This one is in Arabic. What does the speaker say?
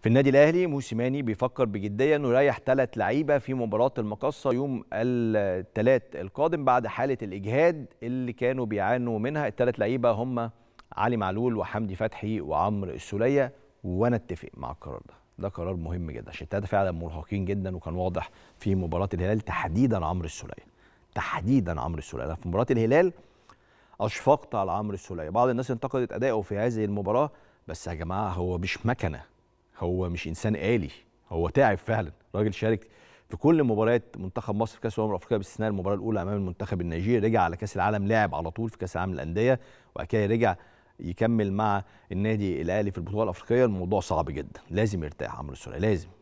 في النادي الاهلي موسيماني بيفكر بجديه انه يريح ثلاث لعيبه في مباراه المقصه يوم الثلاث القادم بعد حاله الاجهاد اللي كانوا بيعانوا منها الثلاث لعيبه هم علي معلول وحمدي فتحي وعمر السوليه وانا اتفق مع القرار ده ده قرار مهم جدا عشان الثلاثه فعلا مرهقين جدا وكان واضح في مباراه الهلال تحديدا عمرو السوليه تحديدا عمرو السوليه في مباراه الهلال اشفقت على عمرو السوليه بعض الناس انتقدت ادائه في هذه المباراه بس يا جماعه هو مش مكنه هو مش انسان آلي هو تعب فعلا راجل شارك في كل مباريات منتخب مصر في كاس الامم الافريقيه باستثناء المباراه الاولى امام المنتخب النيجيري رجع على كاس العالم لاعب على طول في كاس العالم للانديه وبعد كده رجع يكمل مع النادي الاهلي في البطوله الافريقيه الموضوع صعب جدا لازم يرتاح عمرو السوليه لازم